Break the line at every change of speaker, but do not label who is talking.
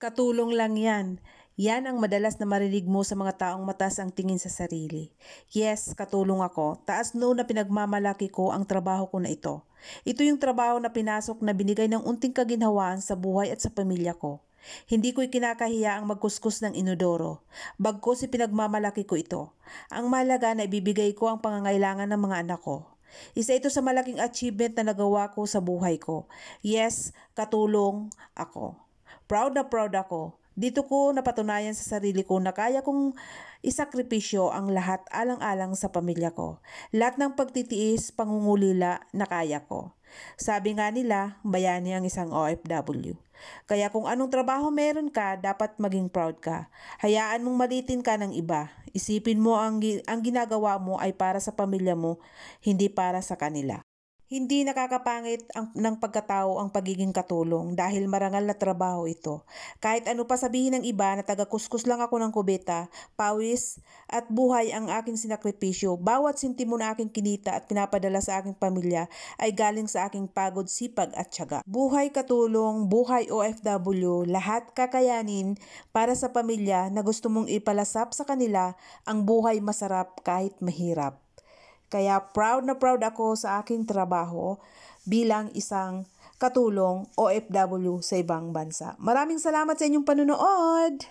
Katulong lang yan. Yan ang madalas na marinig mo sa mga taong matas ang tingin sa sarili. Yes, katulong ako. Taas no na pinagmamalaki ko ang trabaho ko na ito. Ito yung trabaho na pinasok na binigay ng unting kaginhawaan sa buhay at sa pamilya ko. Hindi ko ikinakahiya ang magkuskus ng inodoro. Bagko si pinagmamalaki ko ito. Ang malaga na ibibigay ko ang pangangailangan ng mga anak ko. Isa ito sa malaking achievement na nagawa ko sa buhay ko. Yes, katulong ako. Proud na proud ako. Dito ko napatunayan sa sarili ko na kaya kong isakripisyo ang lahat alang-alang sa pamilya ko. Lahat ng pagtitiis, pangungulila na kaya ko. Sabi nga nila, bayani ang isang OFW. Kaya kung anong trabaho meron ka, dapat maging proud ka. Hayaan mong malitin ka ng iba. Isipin mo ang, ang ginagawa mo ay para sa pamilya mo, hindi para sa kanila. Hindi nakakapangit ang, ng pagkatao ang pagiging katulong dahil marangal na trabaho ito. Kahit ano pa sabihin ng iba na taga-kuskus lang ako ng kubeta, pawis at buhay ang aking sinakripisyo, bawat sintimo na aking kinita at pinapadala sa aking pamilya ay galing sa aking pagod, sipag at tiyaga. Buhay katulong, buhay OFW, lahat kakayanin para sa pamilya na gusto mong ipalasap sa kanila ang buhay masarap kahit mahirap. Kaya proud na proud ako sa aking trabaho bilang isang katulong OFW sa ibang bansa. Maraming salamat sa inyong panunood!